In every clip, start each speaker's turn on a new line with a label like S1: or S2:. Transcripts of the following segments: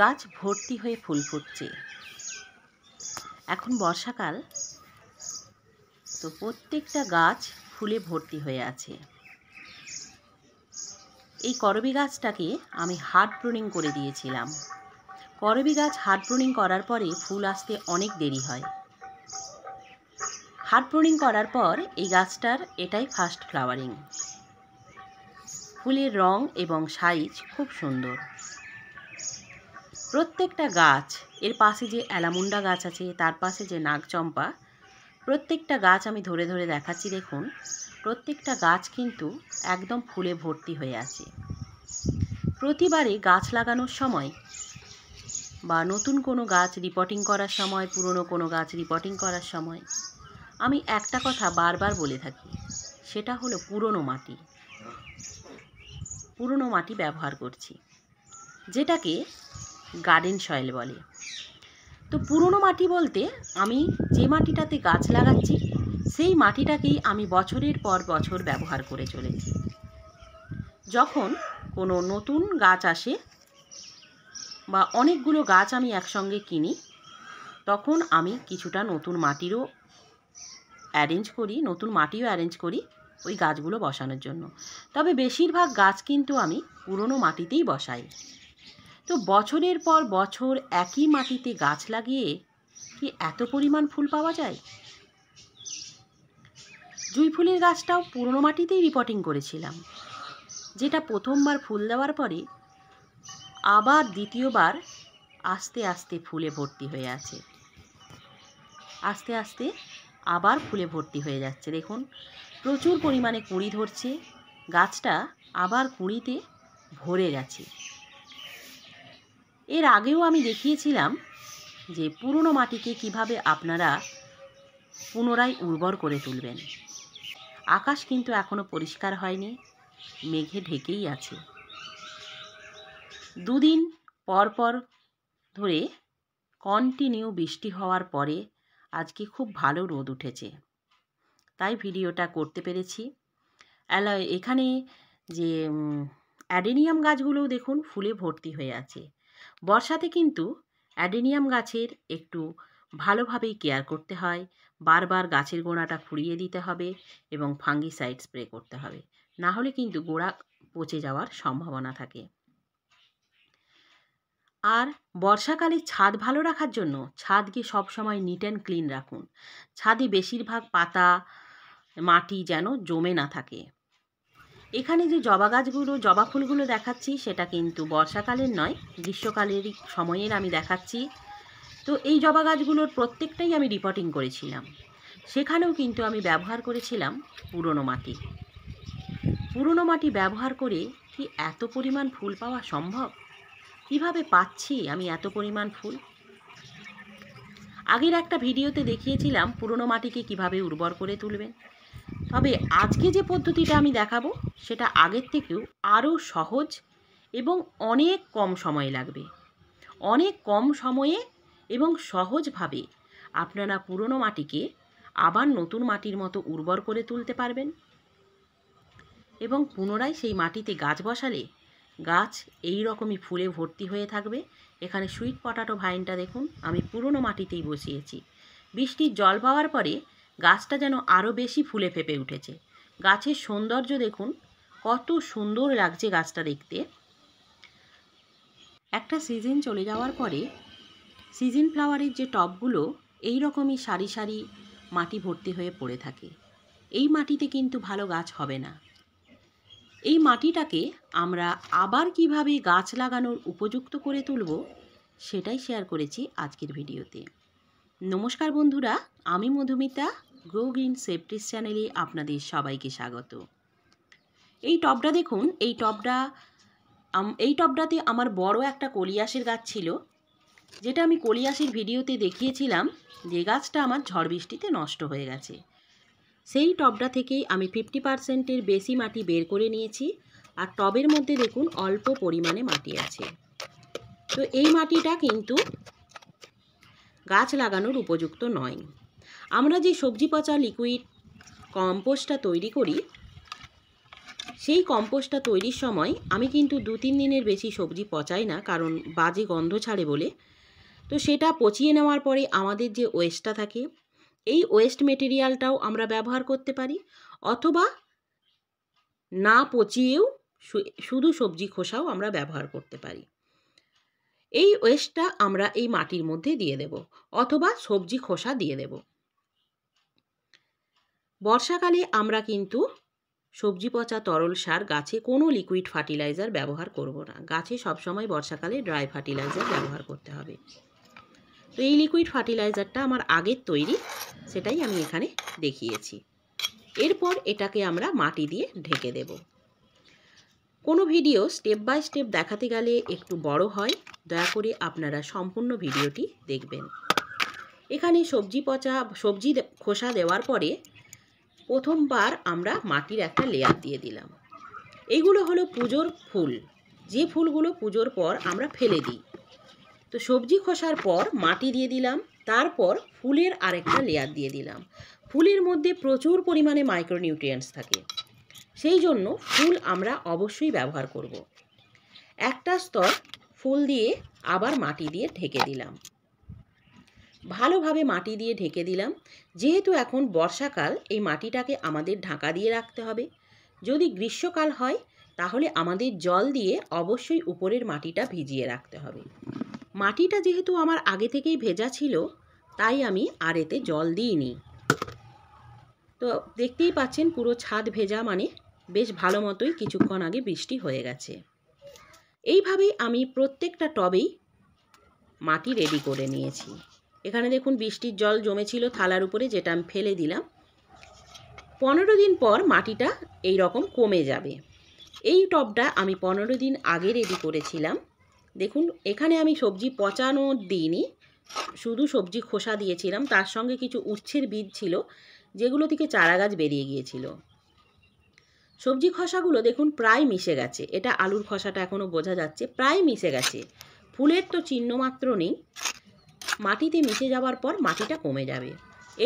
S1: গাছ ভর্তি হয়ে ফুল ফুটছে এখন বর্ষাকাল তো প্রত্যেকটা গাছ ফুলে ভর্তি হয়ে আছে এই করবি গাছটাকে আমি হার্ড প্রুনিং করে দিয়েছিলাম করবি গাছ হার্ড প্রুনিং করার পরে ফুল আসতে অনেক দেরি হয় হার্ড প্রুনিং করার পর এই গাছটার এটাই ফার্স্ট ফ্লাওয়ারিং ফুলের রং এবং সাইজ খুব সুন্দর প্রত্যেকটা গাছ এর পাশে যে অ্যালামুন্ডা গাছ আছে তার পাশে যে নাগচম্পা প্রত্যেকটা গাছ আমি ধরে ধরে দেখাচ্ছি দেখুন প্রত্যেকটা গাছ কিন্তু একদম ফুলে ভর্তি হয়ে আছে প্রতিবারে গাছ লাগানোর সময় বা নতুন কোনো গাছ রিপোর্টিং করার সময় পুরনো কোনো গাছ রিপোর্টিং করার সময় আমি একটা কথা বারবার বলে থাকি সেটা হলো পুরনো মাটি পুরনো মাটি ব্যবহার করছি যেটাকে গার্ডেন সয়েল বলে তো পুরনো মাটি বলতে আমি যে মাটিটাতে গাছ লাগাচ্ছি সেই মাটিটাকেই আমি বছরের পর বছর ব্যবহার করে চলেছি যখন কোনো নতুন গাছ আসে বা অনেকগুলো গাছ আমি একসঙ্গে কিনি তখন আমি কিছুটা নতুন মাটিরও অ্যারেঞ্জ করি নতুন মাটিও অ্যারেঞ্জ করি ওই গাছগুলো বসানোর জন্য তবে বেশিরভাগ গাছ কিন্তু আমি পুরনো মাটিতেই বসাই তো বছরের পর বছর একই মাটিতে গাছ লাগিয়ে কি এত পরিমাণ ফুল পাওয়া যায় জুঁই ফুলের গাছটাও পুরনো মাটিতেই রিপোর্টিং করেছিলাম যেটা প্রথমবার ফুল দেওয়ার পরে আবার দ্বিতীয়বার আস্তে আস্তে ফুলে ভর্তি হয়ে আছে আস্তে আস্তে আবার ফুলে ভর্তি হয়ে যাচ্ছে দেখুন প্রচুর পরিমাণে কুঁড়ি ধরছে গাছটা আবার কুঁড়িতে ভরে গেছে এর আগেও আমি দেখিয়েছিলাম যে পুরনো মাটিকে কিভাবে আপনারা পুনরায় উর্বর করে তুলবেন আকাশ কিন্তু এখনও পরিষ্কার হয়নি মেঘে ঢেকেই আছে দুদিন পরপর ধরে কন্টিনিউ বৃষ্টি হওয়ার পরে আজকে খুব ভালো রোদ উঠেছে তাই ভিডিওটা করতে পেরেছি এখানে যে অ্যাডেনিয়াম গাছগুলোও দেখুন ফুলে ভর্তি হয়ে আছে বর্ষাতে কিন্তু অ্যাডেনিয়াম গাছের একটু ভালোভাবেই কেয়ার করতে হয় বারবার গাছের গোড়াটা ফুড়িয়ে দিতে হবে এবং ফাঙ্গিসাইড স্প্রে করতে হবে না হলে কিন্তু গোড়া পচে যাওয়ার সম্ভাবনা থাকে আর বর্ষাকালে ছাদ ভালো রাখার জন্য ছাদকে সবসময় নিট অ্যান্ড ক্লিন রাখুন ছাদে বেশিরভাগ পাতা মাটি যেন জমে না থাকে এখানে যে জবা গাছগুলো জবা ফুলগুলো দেখাচ্ছি সেটা কিন্তু বর্ষাকালের নয় গ্রীষ্মকালেরই সময়ের আমি দেখাচ্ছি তো এই জবা গাছগুলোর প্রত্যেকটাই আমি রিপোর্টিং করেছিলাম সেখানেও কিন্তু আমি ব্যবহার করেছিলাম পুরনো মাটি পুরনো মাটি ব্যবহার করে কি এত পরিমাণ ফুল পাওয়া সম্ভব কিভাবে পাচ্ছি আমি এত পরিমাণ ফুল আগের একটা ভিডিওতে দেখিয়েছিলাম পুরনো মাটিকে কিভাবে উর্বর করে তুলবেন তবে আজকে যে পদ্ধতিটা আমি দেখাবো সেটা আগের থেকেও আরও সহজ এবং অনেক কম সময় লাগবে অনেক কম সময়ে এবং সহজভাবে আপনারা পুরনো মাটিকে আবার নতুন মাটির মতো উর্বর করে তুলতে পারবেন এবং পুনরায় সেই মাটিতে গাছ বসালে গাছ এই রকমই ফুলে ভর্তি হয়ে থাকবে এখানে সুইট পটাটো ভাইনটা দেখুন আমি পুরনো মাটিতেই বসিয়েছি বৃষ্টির জল পাওয়ার পরে গাছটা যেন আরও বেশি ফুলে ফেঁপে উঠেছে গাছের সৌন্দর্য দেখুন কত সুন্দর লাগছে গাছটা দেখতে একটা সিজন চলে যাওয়ার পরে সিজন ফ্লাওয়ারের যে টবগুলো এই রকমই সারি সারি মাটি ভর্তি হয়ে পড়ে থাকে এই মাটিতে কিন্তু ভালো গাছ হবে না এই মাটিটাকে আমরা আবার কিভাবে গাছ লাগানোর উপযুক্ত করে তুলব সেটাই শেয়ার করেছি আজকের ভিডিওতে নমস্কার বন্ধুরা আমি মধুমিতা গ্রো গ্রিন সেফটিস চ্যানেলে আপনাদের সবাইকে স্বাগত এই টবটা দেখুন এই টবটা এই টবটাতে আমার বড় একটা কলিয়াসের গাছ ছিল যেটা আমি কলিয়াসের ভিডিওতে দেখিয়েছিলাম যে গাছটা আমার ঝড় বৃষ্টিতে নষ্ট হয়ে গেছে সেই টবটা থেকে আমি ফিফটি পার্সেন্টের বেশি মাটি বের করে নিয়েছি আর টবের মধ্যে দেখুন অল্প পরিমাণে মাটি আছে তো এই মাটিটা কিন্তু গাছ লাগানোর উপযুক্ত নয় আমরা যে সবজি পচা লিকুইড কম্পোস্টটা তৈরি করি সেই কম্পোস্টটা তৈরির সময় আমি কিন্তু দু তিন দিনের বেশি সবজি পচাই না কারণ বাজে গন্ধ ছাড়ে বলে তো সেটা পচিয়ে নেওয়ার পরে আমাদের যে ওয়েস্টটা থাকে এই ওয়েস্ট মেটেরিয়ালটাও আমরা ব্যবহার করতে পারি অথবা না পচিয়েও শুধু সবজি খোসাও আমরা ব্যবহার করতে পারি এই ওয়েস্টটা আমরা এই মাটির মধ্যে দিয়ে দেব অথবা সবজি খোসা দিয়ে দেবো বর্ষাকালে আমরা কিন্তু সবজি পচা তরল সার গাছে কোনো লিকুইড ফার্টিলাইজার ব্যবহার করব না গাছে সবসময় বর্ষাকালে ড্রাই ফার্টিলাইজার ব্যবহার করতে হবে তো এই লিকুইড ফার্টিলাইজারটা আমার আগের তৈরি সেটাই আমি এখানে দেখিয়েছি এরপর এটাকে আমরা মাটি দিয়ে ঢেকে দেব কোনো ভিডিও স্টেপ বাই স্টেপ দেখাতে গেলে একটু বড় হয় দয়া করে আপনারা সম্পূর্ণ ভিডিওটি দেখবেন এখানে সবজি পচা সবজি খোসা দেওয়ার পরে প্রথমবার আমরা মাটির একটা লেয়ার দিয়ে দিলাম এইগুলো হলো পুজোর ফুল যে ফুলগুলো পুজোর পর আমরা ফেলে দিই তো সবজি খসার পর মাটি দিয়ে দিলাম তারপর ফুলের আরেকটা লেয়ার দিয়ে দিলাম ফুলের মধ্যে প্রচুর পরিমাণে মাইক্রোনিউট্রিয়েন্টস থাকে সেই জন্য ফুল আমরা অবশ্যই ব্যবহার করব। একটা স্তর ফুল দিয়ে আবার মাটি দিয়ে ঢেকে দিলাম ভালোভাবে মাটি দিয়ে ঢেকে দিলাম যেহেতু এখন বর্ষাকাল এই মাটিটাকে আমাদের ঢাকা দিয়ে রাখতে হবে যদি গ্রীষ্মকাল হয় তাহলে আমাদের জল দিয়ে অবশ্যই উপরের মাটিটা ভিজিয়ে রাখতে হবে মাটিটা যেহেতু আমার আগে থেকেই ভেজা ছিল তাই আমি আর এতে জল দিইনি তো দেখতেই পাচ্ছেন পুরো ছাদ ভেজা মানে বেশ ভালো মতোই কিছুক্ষণ আগে বৃষ্টি হয়ে গেছে এইভাবেই আমি প্রত্যেকটা টবেই মাটি রেডি করে নিয়েছি এখানে দেখুন বৃষ্টির জল জমেছিল থালার উপরে যেটা আমি ফেলে দিলাম পনেরো দিন পর মাটিটা এই রকম কমে যাবে এই টবটা আমি পনেরো দিন আগে রেডি করেছিলাম দেখুন এখানে আমি সবজি পচানো দিইনি শুধু সবজি খোসা দিয়েছিলাম তার সঙ্গে কিছু উচ্ছের বীজ ছিল যেগুলো থেকে চারা গাছ বেরিয়ে গিয়েছিল সবজি খসাগুলো দেখুন প্রায় মিশে গেছে এটা আলুর খসাটা এখনও বোঝা যাচ্ছে প্রায় মিশে গেছে ফুলের তো চিহ্ন মাত্র নেই মাটিতে মিশে যাওয়ার পর মাটিটা কমে যাবে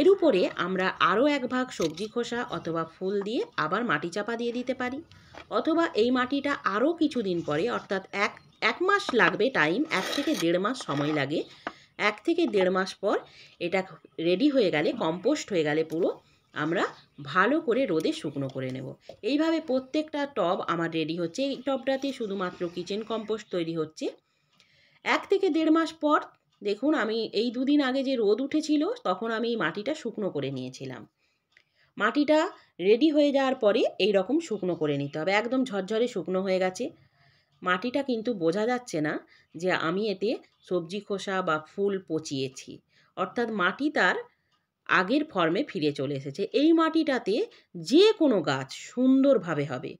S1: এর উপরে আমরা আরও এক ভাগ সবজি খোসা অথবা ফুল দিয়ে আবার মাটি চাপা দিয়ে দিতে পারি অথবা এই মাটিটা আরও কিছুদিন পরে অর্থাৎ এক এক মাস লাগবে টাইম এক থেকে দেড় মাস সময় লাগে এক থেকে দেড় মাস পর এটা রেডি হয়ে গেলে কম্পোস্ট হয়ে গেলে পুরো আমরা ভালো করে রোদে শুকনো করে নেব এইভাবে প্রত্যেকটা টব আমার রেডি হচ্ছে এই টবটাতে শুধুমাত্র কিচেন কম্পোস্ট তৈরি হচ্ছে এক থেকে দেড় মাস পর দেখুন আমি এই দুদিন আগে যে রোদ উঠেছিল তখন আমি মাটিটা শুকনো করে নিয়েছিলাম মাটিটা রেডি হয়ে যাওয়ার পরে এই রকম শুকনো করে নিতে হবে একদম ঝরঝরে শুকনো হয়ে গেছে মাটিটা কিন্তু বোঝা যাচ্ছে না যে আমি এতে সবজি খোসা বা ফুল পচিয়েছি অর্থাৎ মাটি তার আগের ফর্মে ফিরে চলে এসেছে এই মাটিটাতে যে কোনো গাছ সুন্দরভাবে হবে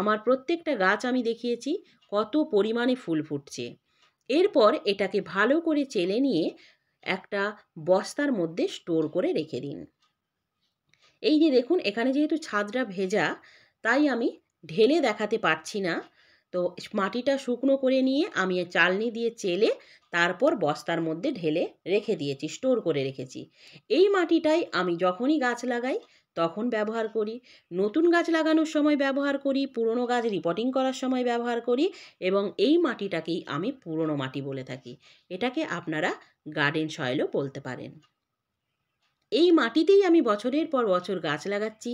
S1: আমার প্রত্যেকটা গাছ আমি দেখিয়েছি কত পরিমাণে ফুল ফুটছে এরপর এটাকে ভালো করে চেলে নিয়ে একটা বস্তার মধ্যে স্টোর করে রেখে দিন এই যে দেখুন এখানে যেহেতু ছাদটা ভেজা তাই আমি ঢেলে দেখাতে পারছি না তো মাটিটা শুকনো করে নিয়ে আমি চালনি দিয়ে চেলে তারপর বস্তার মধ্যে ঢেলে রেখে দিয়েছি স্টোর করে রেখেছি এই মাটিটাই আমি যখনই গাছ লাগাই তখন ব্যবহার করি নতুন গাছ লাগানোর সময় ব্যবহার করি পুরনো গাছ রিপোর্টিং করার সময় ব্যবহার করি এবং এই মাটিটাকেই আমি পুরনো মাটি বলে থাকি এটাকে আপনারা গার্ডেন সয়েলও বলতে পারেন এই মাটিতেই আমি বছরের পর বছর গাছ লাগাচ্ছি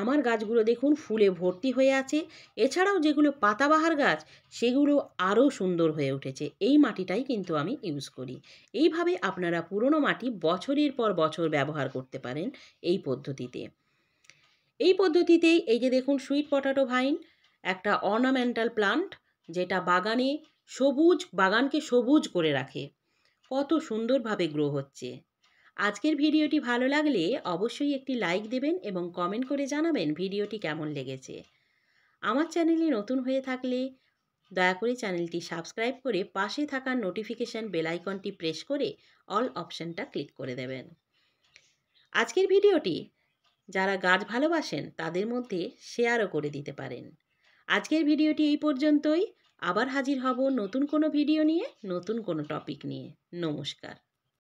S1: আমার গাছগুলো দেখুন ফুলে ভর্তি হয়ে আছে এছাড়াও যেগুলো পাতাবাহার গাছ সেগুলো আরও সুন্দর হয়ে উঠেছে এই মাটিটাই কিন্তু আমি ইউজ করি এইভাবে আপনারা পুরনো মাটি বছরের পর বছর ব্যবহার করতে পারেন এই পদ্ধতিতে এই পদ্ধতিতেই এই যে দেখুন সুইট পটাটো ভাইন একটা অর্নামেন্টাল প্লান্ট যেটা বাগানে সবুজ বাগানকে সবুজ করে রাখে কত সুন্দরভাবে গ্রো হচ্ছে আজকের ভিডিওটি ভালো লাগলে অবশ্যই একটি লাইক দেবেন এবং কমেন্ট করে জানাবেন ভিডিওটি কেমন লেগেছে আমার চ্যানেলে নতুন হয়ে থাকলে দয়া করে চ্যানেলটি সাবস্ক্রাইব করে পাশে থাকা নোটিফিকেশান বেলাইকনটি প্রেস করে অল অপশানটা ক্লিক করে দেবেন আজকের ভিডিওটি যারা গাছ ভালোবাসেন তাদের মধ্যে শেয়ারও করে দিতে পারেন আজকের ভিডিওটি এই পর্যন্তই আবার হাজির হব নতুন কোনো ভিডিও নিয়ে নতুন কোনো টপিক নিয়ে নমস্কার